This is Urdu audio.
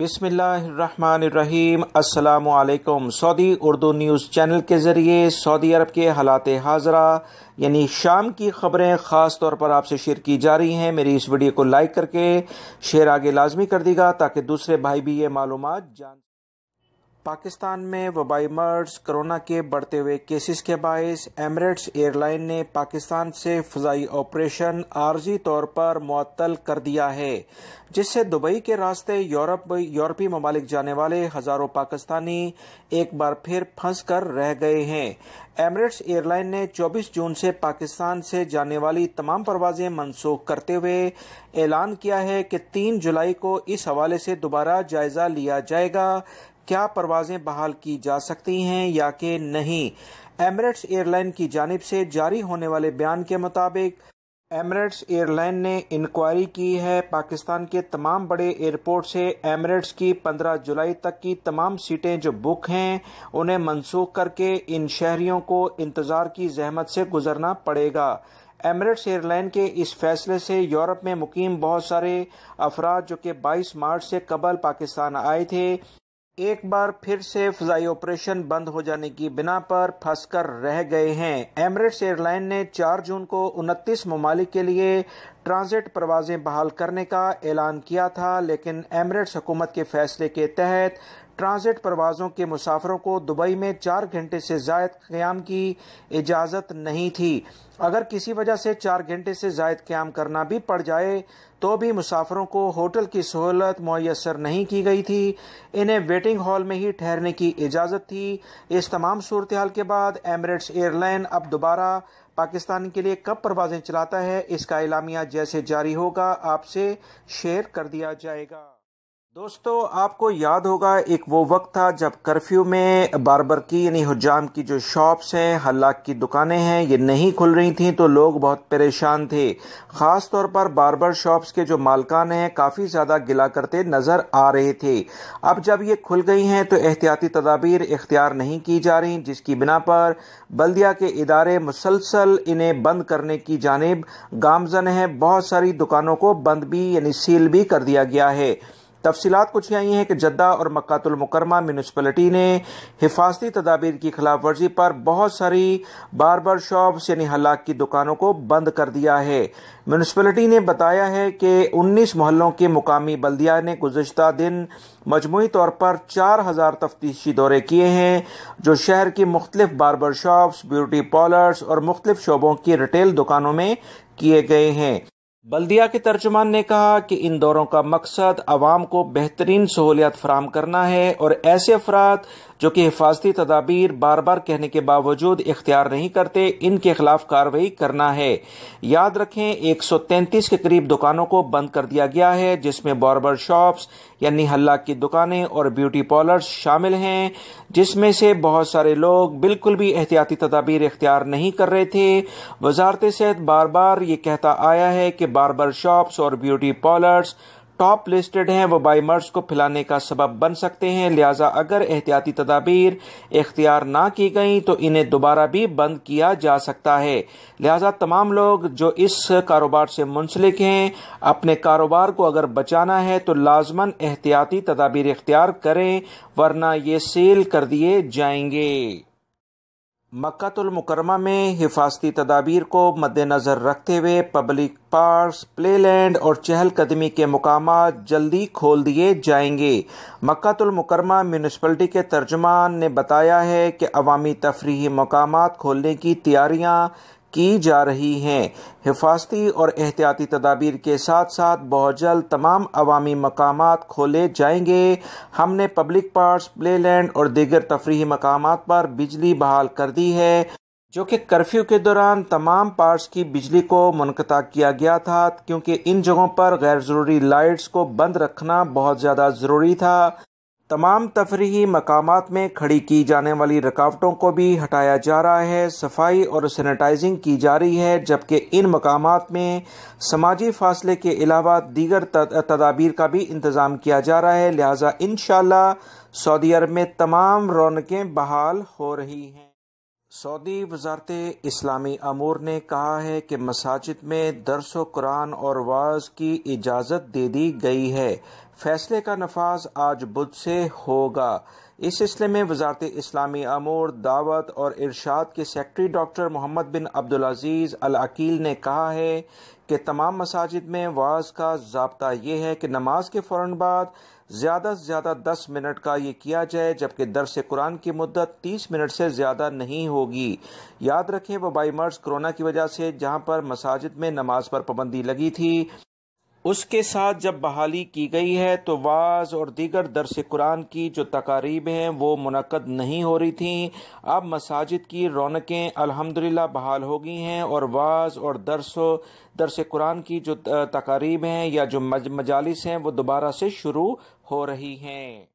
بسم اللہ الرحمن الرحیم السلام علیکم سعودی اردو نیوز چینل کے ذریعے سعودی عرب کے حالات حاضرہ یعنی شام کی خبریں خاص طور پر آپ سے شیئر کی جا رہی ہیں میری اس ویڈیو کو لائک کر کے شیئر آگے لازمی کر دیگا تاکہ دوسرے بھائی بھی یہ معلومات جان پاکستان میں وبائی مرض کرونا کے بڑھتے ہوئے کیسز کے باعث ایمریٹس ایئر لائن نے پاکستان سے فضائی آپریشن عارضی طور پر معطل کر دیا ہے جس سے دبئی کے راستے یورپ یورپی ممالک جانے والے ہزاروں پاکستانی ایک بار پھر پھنس کر رہ گئے ہیں ایمریٹس ایئر لائن نے چوبیس جون سے پاکستان سے جانے والی تمام پروازیں منسوخ کرتے ہوئے اعلان کیا ہے کہ تین جولائی کو اس حوالے سے دوبارہ جائزہ لیا جائے گا کیا پروازیں بحال کی جا سکتی ہیں یا کہ نہیں ایمریٹس ایئر لائن کی جانب سے جاری ہونے والے بیان کے مطابق ایمریٹس ایئر لائن نے انکوائری کی ہے پاکستان کے تمام بڑے ائرپورٹ سے ایمریٹس کی پندرہ جولائی تک کی تمام سیٹیں جو بک ہیں انہیں منسوخ کر کے ان شہریوں کو انتظار کی زحمت سے گزرنا پڑے گا ایمریٹس ایئر لائن کے اس فیصلے سے یورپ میں مقیم بہت سارے افراد جو کہ بائیس مارچ سے قبل پاکستان آئے تھے ایک بار پھر سے فضائی آپریشن بند ہو جانے کی بنا پر پھنس کر رہ گئے ہیں ایمریٹس ایئر لائن نے چار جون کو انتیس ممالک کے لیے ٹرانزٹ پروازیں بحال کرنے کا اعلان کیا تھا لیکن ایمریٹس حکومت کے فیصلے کے تحت ٹرانزٹ پروازوں کے مسافروں کو دبئی میں چار گھنٹے سے زائد قیام کی اجازت نہیں تھی اگر کسی وجہ سے چار گھنٹے سے زائد قیام کرنا بھی پڑ جائے تو بھی مسافروں کو ہوٹل کی سہولت میسر نہیں کی گئی تھی انہیں ویٹنگ ہال میں ہی ٹھہرنے کی اجازت تھی اس تمام صورتحال کے بعد ایمریٹس ایئر لائن اب دوبارہ پاکستان کے لیے کب پروازیں چلاتا ہے اس کا اعلامیہ جیسے جاری ہوگا آپ سے شیئر کر دیا جائے گا دوستو آپ کو یاد ہوگا ایک وہ وقت تھا جب کرفیو میں باربر کی یعنی حجام کی جو شاپس ہیں حلاق کی دکانیں ہیں یہ نہیں کھل رہی تھیں تو لوگ بہت پریشان تھے خاص طور پر باربر شاپس کے جو مالکان ہیں کافی زیادہ گلا کرتے نظر آ رہے تھے اب جب یہ کھل گئی ہیں تو احتیاطی تدابیر اختیار نہیں کی جا رہی جس کی بنا پر بلدیہ کے ادارے مسلسل انہیں بند کرنے کی جانب گامزن ہیں بہت ساری دکانوں کو بند بھی یعنی سیل بھی کر دیا گیا ہے تفصیلات کچھ یہ ہیں کہ جدہ اور مکات المکرمہ میونسپلٹی نے حفاظتی تدابیر کی خلاف ورزی پر بہت ساری باربر شاپس یعنی ہلاک کی دکانوں کو بند کر دیا ہے میونسپلٹی نے بتایا ہے کہ انیس محلوں کے مقامی بلدیہ نے گزشتہ دن مجموعی طور پر چار ہزار تفتیشی دورے کیے ہیں جو شہر کی مختلف باربر شاپس بیوٹی پارلرس اور مختلف شعبوں کی ریٹیل دکانوں میں کیے گئے ہیں بلدیہ کے ترجمان نے کہا کہ ان دوروں کا مقصد عوام کو بہترین سہولیات فراہم کرنا ہے اور ایسے افراد جو کہ حفاظتی تدابیر بار بار کہنے کے باوجود اختیار نہیں کرتے ان کے خلاف کارروائی کرنا ہے یاد رکھیں ایک سو تینتیس کے قریب دکانوں کو بند کر دیا گیا ہے جس میں باربر شاپس یعنی حلہ کی دکانیں اور بیوٹی پارلرز شامل ہیں جس میں سے بہت سارے لوگ بالکل بھی احتیاطی تدابیر اختیار نہیں کر رہے تھے وزارت صحت بار بار یہ کہتا آیا ہے کہ بار بار شاپس اور بیوٹی پارلرز ٹاپ لسٹڈ ہیں وہ بائی مرض کو پھیلانے کا سبب بن سکتے ہیں لہذا اگر احتیاطی تدابیر اختیار نہ کی گئیں تو انہیں دوبارہ بھی بند کیا جا سکتا ہے لہذا تمام لوگ جو اس کاروبار سے منسلک ہیں اپنے کاروبار کو اگر بچانا ہے تو لازمن احتیاطی تدابیر اختیار کریں ورنہ یہ سیل کر دیے جائیں گے مکہ المکرمہ میں حفاظتی تدابیر کو مد نظر رکھتے ہوئے پبلک پارکس پلے لینڈ اور چہل قدمی کے مقامات جلدی کھول دیے جائیں گے مکہ المکرمہ میونسپلٹی کے ترجمان نے بتایا ہے کہ عوامی تفریحی مقامات کھولنے کی تیاریاں کی جا رہی ہیں حفاظتی اور احتیاطی تدابیر کے ساتھ ساتھ بہت جلد تمام عوامی مقامات کھولے جائیں گے ہم نے پبلک پارٹس پلے لینڈ اور دیگر تفریحی مقامات پر بجلی بحال کر دی ہے جو کہ کرفیو کے دوران تمام پارٹس کی بجلی کو منقطع کیا گیا تھا کیونکہ ان جگہوں پر غیر ضروری لائٹس کو بند رکھنا بہت زیادہ ضروری تھا تمام تفریحی مقامات میں کھڑی کی جانے والی رکاوٹوں کو بھی ہٹایا جا رہا ہے صفائی اور سینیٹائزنگ کی جا رہی ہے جبکہ ان مقامات میں سماجی فاصلے کے علاوہ دیگر تدابیر کا بھی انتظام کیا جا رہا ہے لہذا انشاءاللہ سعودی عرب میں تمام رونقیں بحال ہو رہی ہیں سعودی وزارت اسلامی امور نے کہا ہے کہ مساجد میں درس و قرآن اور واز کی اجازت دے دی گئی ہے فیصلے کا نفاذ آج بدھ سے ہوگا اس سلسلے میں وزارت اسلامی امور دعوت اور ارشاد کے secretary doctor Muhammad bin Abdulaziz Al-Aqeel نے کہا ہے کہ تمام مساجد میں واز کا ضابطہ یہ ہے کہ نماز کے فوراً بعد زیادہ سے زیادہ دس منٹ کا یہ کیا جائے جبکہ درس قرآن کی مدت تیس منٹ سے زیادہ نہیں ہوگی یاد رکھیں وبائی مرض کرونا کی وجہ سے جہاں پر مساجد میں نماز پر پابندی لگی تھی اس کے ساتھ جب بحالی کی گئی ہے تو واز اور دیگر درس قرآن کی جو تقاریب ہیں وہ منعقد نہیں ہو رہی تھیں اب مساجد کی رونقیں الحمدللہ بحال ہو گئی ہیں اور واز اور درس و درس قرآن کی جو تقاریب ہیں یا جو مجالس ہیں وہ دوبارہ سے شروع ہو رہی ہیں